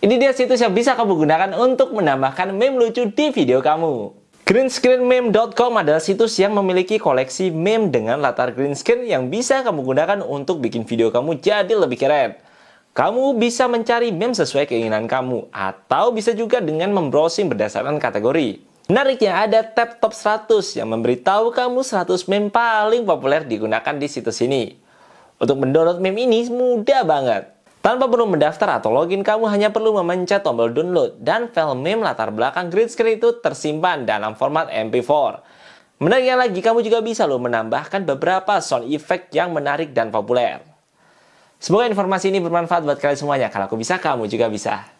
Ini dia situs yang bisa kamu gunakan untuk menambahkan meme lucu di video kamu. Greenscreenmeme.com adalah situs yang memiliki koleksi meme dengan latar green screen yang bisa kamu gunakan untuk bikin video kamu jadi lebih keren. Kamu bisa mencari meme sesuai keinginan kamu, atau bisa juga dengan membrowsing berdasarkan kategori. Menariknya ada tab top 100 yang memberitahu kamu 100 meme paling populer digunakan di situs ini. Untuk mendownload meme ini mudah banget. Tanpa perlu mendaftar atau login, kamu hanya perlu memencet tombol download dan file meme latar belakang grid screen itu tersimpan dalam format MP4. Menariknya lagi, kamu juga bisa loh menambahkan beberapa sound effect yang menarik dan populer. Semoga informasi ini bermanfaat buat kalian semuanya. Kalau aku bisa, kamu juga bisa.